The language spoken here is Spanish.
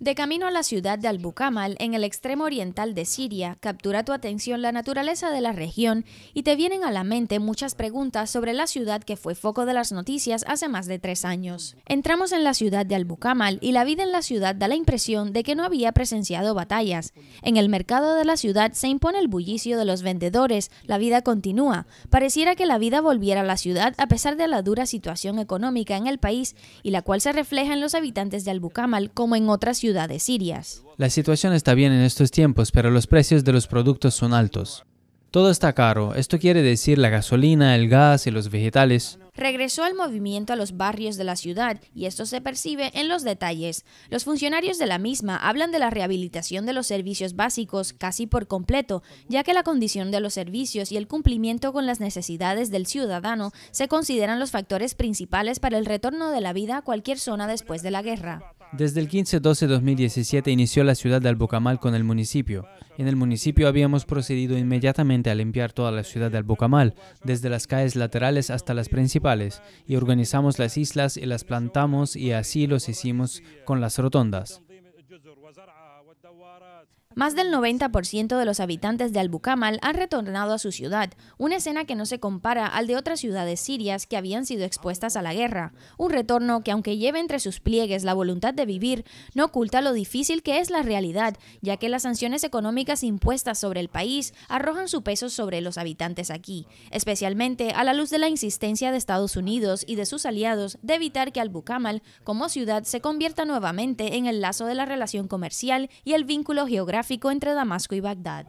De camino a la ciudad de Al-Bukamal, en el extremo oriental de Siria, captura tu atención la naturaleza de la región y te vienen a la mente muchas preguntas sobre la ciudad que fue foco de las noticias hace más de tres años. Entramos en la ciudad de Al-Bukamal y la vida en la ciudad da la impresión de que no había presenciado batallas. En el mercado de la ciudad se impone el bullicio de los vendedores, la vida continúa. Pareciera que la vida volviera a la ciudad a pesar de la dura situación económica en el país y la cual se refleja en los habitantes de Al-Bukamal como en otras ciudades sirias. La situación está bien en estos tiempos, pero los precios de los productos son altos. Todo está caro, esto quiere decir la gasolina, el gas y los vegetales. Regresó el movimiento a los barrios de la ciudad y esto se percibe en los detalles. Los funcionarios de la misma hablan de la rehabilitación de los servicios básicos casi por completo, ya que la condición de los servicios y el cumplimiento con las necesidades del ciudadano se consideran los factores principales para el retorno de la vida a cualquier zona después de la guerra. Desde el 15-12-2017 inició la ciudad de Albucamal con el municipio. En el municipio habíamos procedido inmediatamente a limpiar toda la ciudad de Albucamal, desde las calles laterales hasta las principales, y organizamos las islas y las plantamos y así los hicimos con las rotondas. Más del 90% de los habitantes de Al-Bukamal han retornado a su ciudad, una escena que no se compara al de otras ciudades sirias que habían sido expuestas a la guerra, un retorno que aunque lleve entre sus pliegues la voluntad de vivir, no oculta lo difícil que es la realidad, ya que las sanciones económicas impuestas sobre el país arrojan su peso sobre los habitantes aquí, especialmente a la luz de la insistencia de Estados Unidos y de sus aliados de evitar que Al-Bukamal como ciudad se convierta nuevamente en el lazo de la relación comercial y el vínculo geográfico entre Damasco y Bagdad.